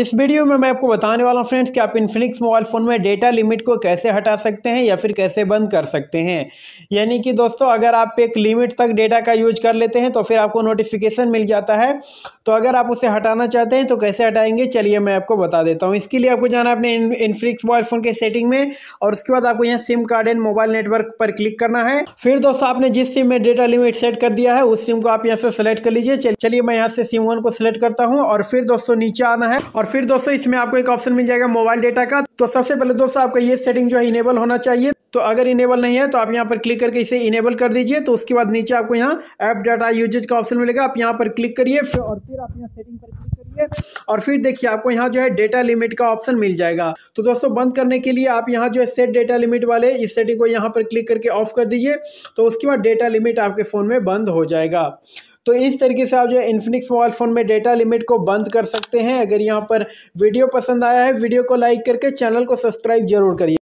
इस वीडियो में मैं आपको बताने वाला हूँ फ्रेंड्स कि आप इन्फिनिक्स मोबाइल फ़ोन में डेटा लिमिट को कैसे हटा सकते हैं या फिर कैसे बंद कर सकते हैं यानी कि दोस्तों अगर आप एक लिमिट तक डेटा का यूज कर लेते हैं तो फिर आपको नोटिफिकेशन मिल जाता है तो अगर आप उसे हटाना चाहते हैं तो कैसे हटाएंगे चलिए मैं आपको बता देता हूँ इसके लिए आपको जाना है अपने इन्फिनिक्स मोबाइल फ़ोन के सेटिंग में और उसके बाद आपको यहाँ SIM card and mobile network पर क्लिक करना है फिर दोस्तों आपने जिस सिम में डेटा लिमिट सेट कर दिया है उस सिम को आप यहाँ से सेलेक्ट कर लीजिए चलिए मैं यहाँ से सिम वन को सिलेक्ट करता हूँ और फिर दोस्तों नीचे आना है और और फिर दोस्तों इसमें आपको एक ऑप्शन मिल जाएगा मोबाइल डेटा का तो सबसे पहले दोस्तों आपका ये सेटिंग जो है इनेबल होना चाहिए तो अगर इनेबल नहीं है तो आप यहाँ पर क्लिक करके इसे इनेबल कर दीजिए तो उसके बाद नीचे आपको यहाँ ऐप डाटा यूजेज का ऑप्शन मिलेगा आप यहाँ पर क्लिक करिए और फिर आप यहाँ सेटिंग पर क्लिक है और फिर देखिए आपको यहाँ जो है डेटा लिमिट का ऑप्शन मिल जाएगा तो दोस्तों बंद करने के लिए आप यहाँ जो है सेट डेटा लिमिट वाले इस सेटिंग को यहाँ पर क्लिक करके ऑफ कर दीजिए तो उसके बाद डेटा लिमिट आपके फ़ोन में बंद हो जाएगा तो इस तरीके से आप जो है इन्फिनिक्स मोबाइल फ़ोन में डेटा लिमिट को बंद कर सकते हैं अगर यहाँ पर वीडियो पसंद आया है वीडियो को लाइक करके चैनल को सब्सक्राइब जरूर करिए